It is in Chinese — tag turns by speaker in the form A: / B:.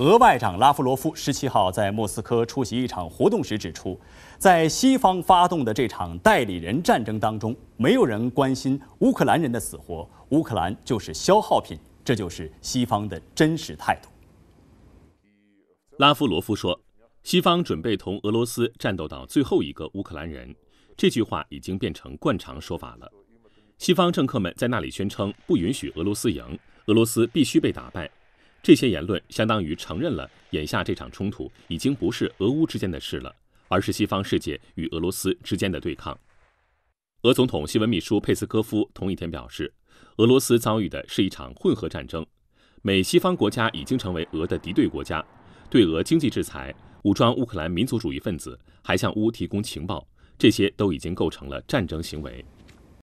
A: 俄外长拉夫罗夫十七号在莫斯科出席一场活动时指出，在西方发动的这场代理人战争当中，没有人关心乌克兰人的死活，乌克兰就是消耗品，这就是西方的真实态度。
B: 拉夫罗夫说：“西方准备同俄罗斯战斗到最后一个乌克兰人。”这句话已经变成惯常说法了。西方政客们在那里宣称，不允许俄罗斯赢，俄罗斯必须被打败。这些言论相当于承认了，眼下这场冲突已经不是俄乌之间的事了，而是西方世界与俄罗斯之间的对抗。俄总统新闻秘书佩斯科夫同一天表示，俄罗斯遭遇的是一场混合战争，美西方国家已经成为俄的敌对国家，对俄经济制裁、武装乌克兰民族主义分子，还向乌提供情报，这些都已经构成了战争行为。